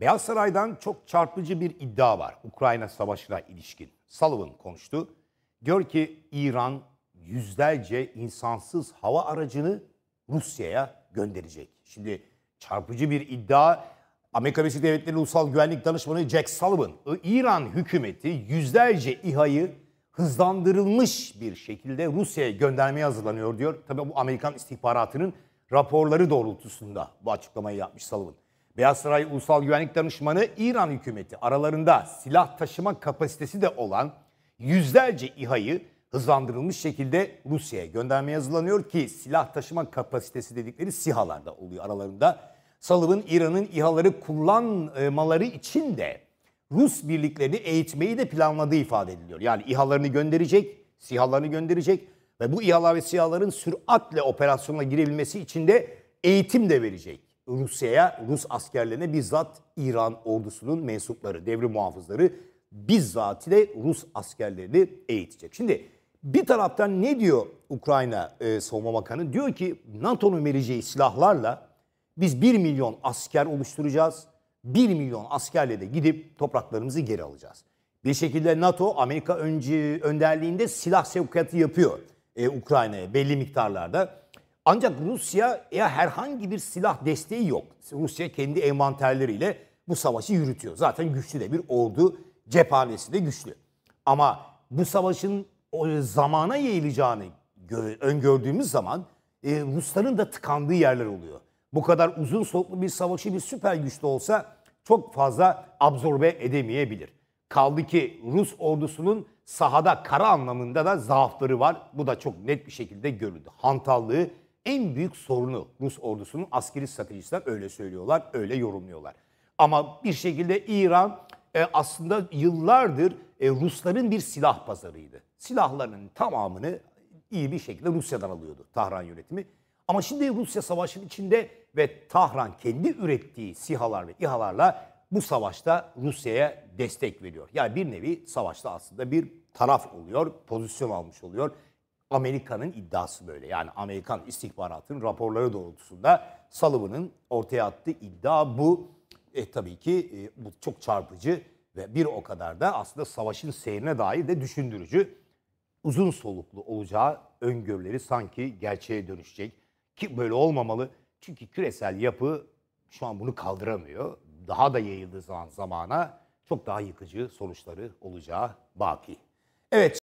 Beyaz Saray'dan çok çarpıcı bir iddia var Ukrayna Savaşı'na ilişkin. Sullivan konuştu. Gör ki İran yüzlerce insansız hava aracını Rusya'ya gönderecek. Şimdi çarpıcı bir iddia Amerika Birleşik Devletleri Ulusal Güvenlik Danışmanı Jack Sullivan, İran hükümeti yüzlerce İHA'yı hızlandırılmış bir şekilde Rusya'ya göndermeye hazırlanıyor diyor. Tabii bu Amerikan istihbaratının raporları doğrultusunda bu açıklamayı yapmış Sullivan. Beyaz Saray Ulusal Güvenlik Danışmanı İran hükümeti aralarında silah taşıma kapasitesi de olan yüzlerce İHA'yı hızlandırılmış şekilde Rusya'ya göndermeye hazırlanıyor ki silah taşıma kapasitesi dedikleri SİHA'larda oluyor aralarında. Salıbın İran'ın İHA'ları kullanmaları için de Rus birliklerini eğitmeyi de planladığı ifade ediliyor. Yani İHA'larını gönderecek, SİHA'larını gönderecek ve bu İHA'lar ve SİHA'ların süratle operasyona girebilmesi için de eğitim de verecek. Rusya'ya, Rus askerlerine bizzat İran ordusunun mensupları, devrim muhafızları bizzat ile Rus askerlerini eğitecek. Şimdi bir taraftan ne diyor Ukrayna e, Savunma Bakanı? Diyor ki NATO'nun vereceği silahlarla biz 1 milyon asker oluşturacağız. 1 milyon askerle de gidip topraklarımızı geri alacağız. Bir şekilde NATO Amerika önce, önderliğinde silah sevkiyatı yapıyor e, Ukrayna'ya belli miktarlarda. Ancak Rusya'ya herhangi bir silah desteği yok. Rusya kendi envanterleriyle bu savaşı yürütüyor. Zaten güçlü de bir ordu, cephanesi de güçlü. Ama bu savaşın zamana yayılacağını öngördüğümüz zaman e, Rusların da tıkandığı yerler oluyor. Bu kadar uzun soluklu bir savaşı bir süper güçlü olsa çok fazla absorbe edemeyebilir. Kaldı ki Rus ordusunun sahada kara anlamında da zaafları var. Bu da çok net bir şekilde görüldü. Hantallığı en büyük sorunu Rus ordusunun askeri stratejisinden öyle söylüyorlar, öyle yorumluyorlar. Ama bir şekilde İran e, aslında yıllardır e, Rusların bir silah pazarıydı. Silahlarının tamamını iyi bir şekilde Rusya'dan alıyordu Tahran yönetimi. Ama şimdi Rusya savaşın içinde ve Tahran kendi ürettiği sihalar ve İHA'larla bu savaşta Rusya'ya destek veriyor. Yani bir nevi savaşta aslında bir taraf oluyor, pozisyon almış oluyor Amerika'nın iddiası böyle. Yani Amerikan istihbaratının raporları doğrultusunda Sullivan'ın ortaya attığı iddia bu. E, tabii ki e, bu çok çarpıcı ve bir o kadar da aslında savaşın seyrine dair de düşündürücü. Uzun soluklu olacağı öngörüleri sanki gerçeğe dönüşecek. Ki böyle olmamalı. Çünkü küresel yapı şu an bunu kaldıramıyor. Daha da yayıldığı zaman zamana çok daha yıkıcı sonuçları olacağı baki. Evet.